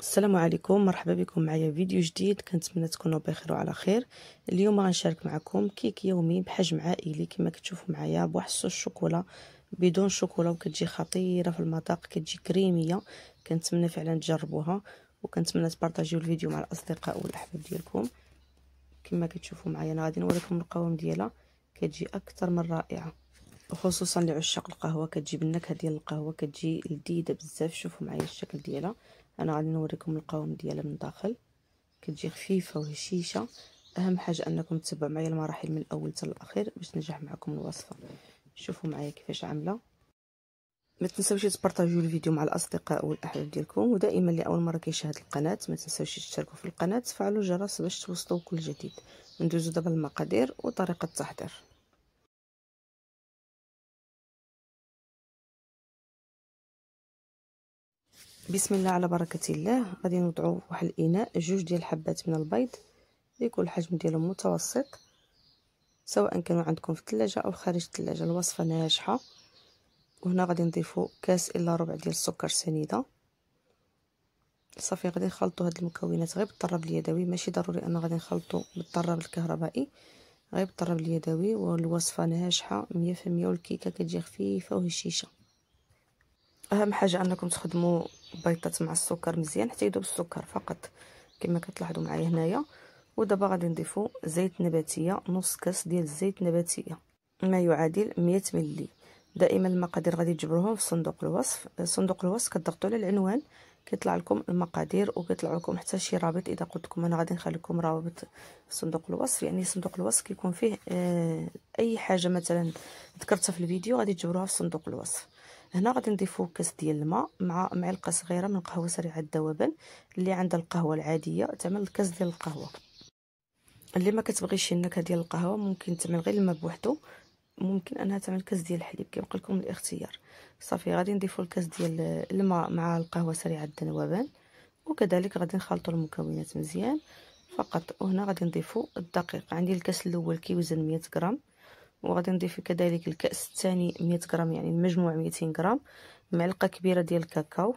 السلام عليكم مرحبا بكم معايا فيديو جديد كنتمنى تكونوا بخير وعلى خير اليوم غنشارك معكم كيك يومي بحجم عائلي كما كتشوفوا معايا بواحد الصوص شوكولا بدون شوكولا وكتجي خطيره في المذاق كتجي كريميه كنتمنى فعلا تجربوها وكنتمنى تبارطاجيو الفيديو مع الاصدقاء والاحباب ديالكم كما كتشوفوا معايا انا غادي نوريكم القوام ديالها كتجي اكثر من رائعه وخصوصا لعشاق القهوه كتجي بالنكهه ديال القهوه كتجي لذيذه بزاف شوفوا معايا الشكل ديالها انا غادي نوريكم القوام ديالها من الداخل كتجي خفيفه وهشيشه اهم حاجه انكم تتبعوا معايا المراحل من الاول حتى الاخير باش تنجح معكم الوصفه شوفوا معايا كيفاش عامله ما تنساوش تبارطاجيو الفيديو مع الاصدقاء والاحباب ديالكم ودائما اللي اول مره كيشاهد القناه ما تنساوش تشتركوا في القناه تفعلوا الجرس باش توصلوا كل جديد ندوزو دابا للمقادير وطريقه التحضير بسم الله على بركه الله غادي نوضعوا واحد الاناء جوج ديال الحبات من البيض يكون الحجم ديالهم متوسط سواء كانوا عندكم في الثلاجه او خارج الثلاجه الوصفه ناجحه وهنا غادي نضيفوا كاس الا ربع ديال السكر سنيده صافي غادي نخلطوا هاد المكونات غير بالطراب اليدوي ماشي ضروري انا غادي نخلطوا بالطراب الكهربائي غير بالطراب اليدوي والوصفه ناجحه 100% والكيكه كتجي خفيفه وهشيشه اهم حاجه انكم تخدموا بيضات مع السكر مزيان حتى يذوب السكر فقط كما كتلاحظوا معايا هنايا ودابا غادي نضيفوا زيت نباتيه نص كاس ديال الزيت نباتيه ما يعادل 100 ملي دائما المقادير غادي تجبروهم في صندوق الوصف صندوق الوصف كتضغطوا على العنوان كيطلع لكم المقادير وكيطلع لكم حتى شي رابط اذا قلت لكم انا غادي نخلي لكم رابط في صندوق الوصف يعني صندوق الوصف كيكون فيه آه، اي حاجه مثلا ذكرتها في الفيديو غادي تجبروها في صندوق الوصف هنا غادي نضيفو كاس ديال الماء مع معلقه صغيره من قهوه سريعه الذوبان اللي عندها القهوه العاديه تعمل الكاس ديال القهوه اللي ما كتبغيش النكهه ديال القهوه ممكن تعمل غير الماء بوحدو ممكن انها تعمل كاس ديال الحليب كيبقى لكم الاختيار صافي غادي نضيفو الكاس ديال الماء مع القهوه سريعه الذوبان وكذلك غادي نخلطوا المكونات مزيان فقط وهنا غادي نضيفو الدقيق عندي الكاس الاول كيوزن 100 غرام وغادي نضيف كذلك الكأس الثاني 100 غرام يعني المجموع 200 غرام معلقه كبيره ديال الكاكاو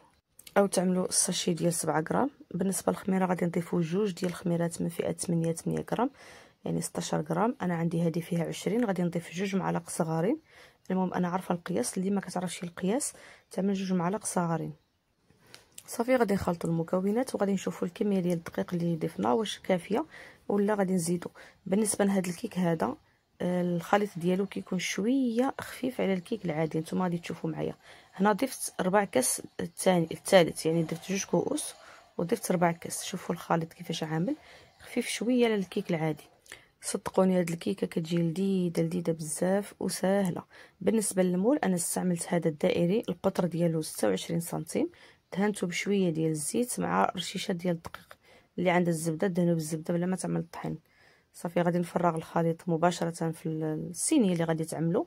او تعملوا الساشي ديال 7 غرام بالنسبه للخميره غادي نضيفوا جوج ديال الخميرات من فئه 8 8 غرام يعني 16 غرام انا عندي هذه فيها 20 غادي نضيف جوج معالق صغارين المهم انا عارفه القياس اللي ما كتعرفش القياس تعمل جوج معالق صغارين صافي غادي نخلطوا المكونات وغادي نشوفوا الكميه ديال الدقيق اللي ضفنا واش كافيه ولا غادي نزيدو بالنسبه لهذا الكيك هذا الخليط ديالو كيكون شويه خفيف على الكيك العادي نتوما غادي تشوفوا معايا هنا ضفت ربع كاس الثاني الثالث يعني درت جوج كؤوس وضفت ربع كاس شوفوا الخليط كيفاش عامل خفيف شويه على الكيك العادي صدقوني هاد الكيكه كتجي لذيذه لذيذه بزاف وسهله بالنسبه للمول انا استعملت هذا الدائري القطر ديالو 26 سنتيم دهنته بشويه ديال الزيت مع رشيشه ديال الدقيق اللي عند الزبده دهنوا بالزبده بلا ما تعمل الطحين صافي غادي نفرغ الخليط مباشره في الصينيه اللي غادي تعملوا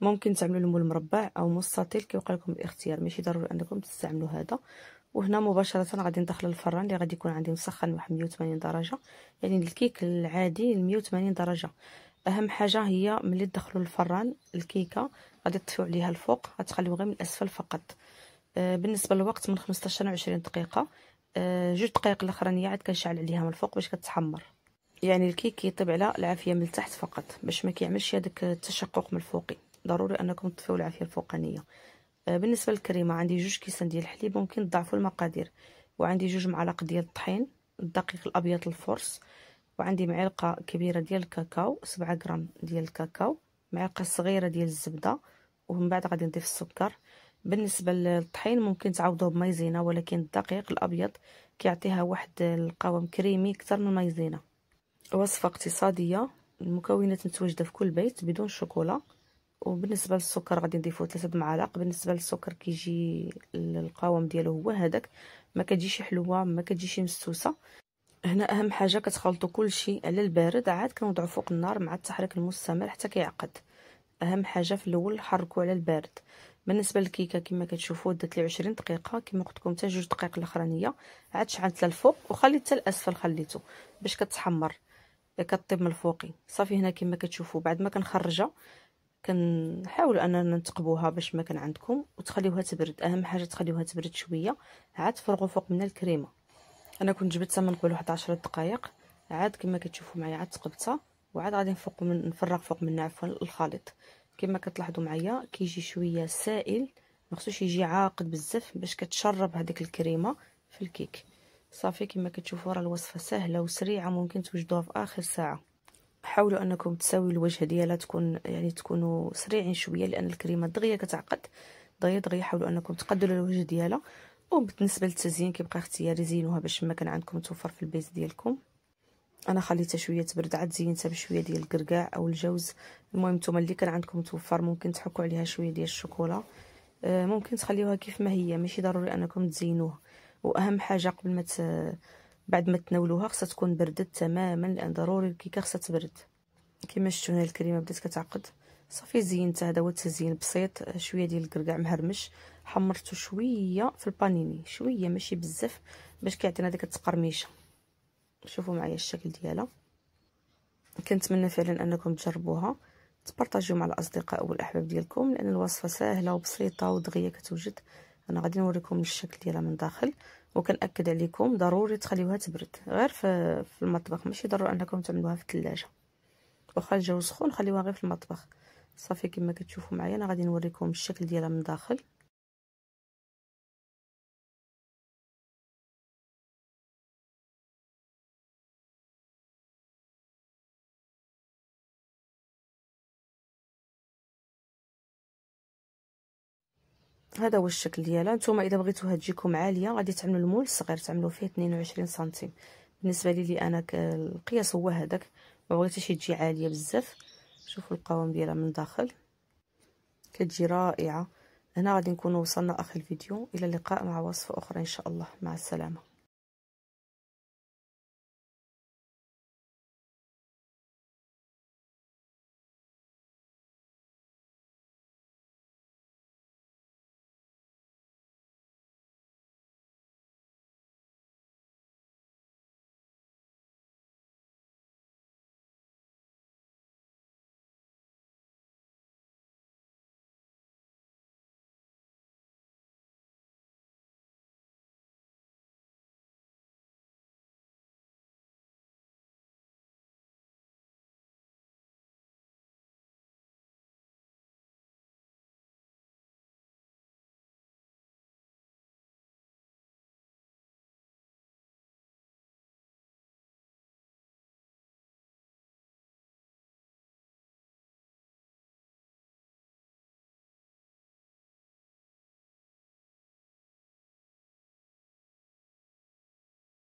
ممكن تعملوا المول مربع او مستطيل كيوقع لكم الاختيار ماشي ضروري انكم تستعملوا هذا وهنا مباشره غادي ندخل الفران اللي غادي يكون عندي مسخن واحد 180 درجه يعني الكيك العادي 180 درجه اهم حاجه هي ملي تدخلوا الفران الكيكه غادي تطفيو عليها الفوق غتخليو غير من الاسفل فقط آه بالنسبه للوقت من 15 ل 20 دقيقه آه جوج دقائق الاخرانيه عاد كنشعل عليها من الفوق باش كتحمر يعني الكيك كيطيب على العافيه من التحت فقط باش ما كيعملش هذاك التشقق من الفوقي ضروري انكم تطفيو العافيه الفوقانيه آه، بالنسبه للكريمه عندي جوج كيسان ديال الحليب ممكن تضاعفوا المقادير وعندي جوج معالق ديال الطحين الدقيق الابيض الفرص وعندي معلقه كبيره ديال الكاكاو سبعة غرام ديال الكاكاو معلقه صغيره ديال الزبده ومن بعد غادي نضيف السكر بالنسبه للطحين ممكن تعوضوه بمايزينا ولكن الدقيق الابيض كيعطيها واحد القوام كريمي اكثر من المايزينا وصفة اقتصادية المكونات متواجدة في كل بيت بدون شوكولا وبالنسبة للسكر غادي نضيفو ثلاثة معالق بالنسبة للسكر كيجي القوام ديالو هو هذاك ما كتجيش حلوة ما كتجيش مستوسة هنا اهم حاجة كتخلطو كلشي على البارد عاد كنوضعو فوق النار مع التحريك المستمر حتى كيعقد اهم حاجة في الاول حركو على البارد بالنسبه للكيكه كما كتشوفو دات لي عشرين دقيقه كما قلتلكم تا حتى جوج دقائق الاخرانيه عاد شعلت للفوق وخليت حتى الاسفل خليتو باش كتحمر كطيب من الفوقي صافي هنا كما كتشوفوا بعد ما كنخرجها كنحاول اننا نتقبوها باش ما كان عندكم وتخليوها تبرد اهم حاجه تخليوها تبرد شويه عاد تفرغوا فوق منها الكريمه انا كنت جبتها من قبل واحد 10 دقائق عاد كما كتشوفوا معايا عاد تقبتها وعاد غادي نفوق من نفرغ فوق منها عفوا الخليط كما كتلاحظوا معايا كيجي شويه سائل ما خصوش يجي عاقد بزاف باش كتشرب هذيك الكريمه في الكيك صافي كما كتشوفوا راه الوصفه سهله وسريعه ممكن توجدوها في اخر ساعه حاولوا انكم تساوي الوجه ديالها تكون يعني تكونوا سريعين شويه لان الكريمه دغيا كتعقد دغيا دغيا حاولوا انكم تقدروا الوجه ديالها وبالنسبه للتزيين كيبقى اختياري زينوها باش ما كان عندكم توفر في البيت ديالكم انا خليتها شويه تبرد عاد زينتها بشويه ديال القرقاع او الجوز المهم نتوما اللي كان عندكم توفر ممكن تحكوا عليها شويه ديال الشوكولا آه، ممكن تخليوها كيف ما هي ماشي ضروري انكم تزينوها واهم حاجه قبل ما ت... بعد ما تناولوها خصها تكون بردت تماما لان ضروري الكيكه خصها تبرد كما شفتوا هنا الكريمه بدات كتعقد صافي زينتها هذا هو التزيين بسيط شويه ديال الكركاع مهرمش حمرته شويه في البانيني شويه ماشي بزاف باش كيعطينا ديك التقرميشه شوفوا معايا الشكل ديالها كنتمنى فعلا انكم تجربوها تبارطاجيو مع الاصدقاء والاحباب ديالكم لان الوصفه سهله وبسيطه ودغيا كتوجد انا غادي نوريكم الشكل ديالها من داخل وكنأكد عليكم ضروري تخليوها تبرد غير في, في المطبخ ماشي ضروري انكم تعملوها في الثلاجه واخا الجو سخون خليوها غير في المطبخ صافي كما كتشوفوا معايا انا غادي نوريكم الشكل ديالها من داخل هذا هو الشكل ديالها نتوما اذا بغيتوها تجيكم عاليه غادي تعملوا المول الصغير تعملوا فيه 22 سنتيم بالنسبه لي, لي انا آه، القياس هو هذاك ما بغيتش تجي عاليه بزاف شوفوا القوام ديالها من الداخل كتجي رائعه هنا غادي نكونوا وصلنا اخر الفيديو الى اللقاء مع وصفه اخرى ان شاء الله مع السلامه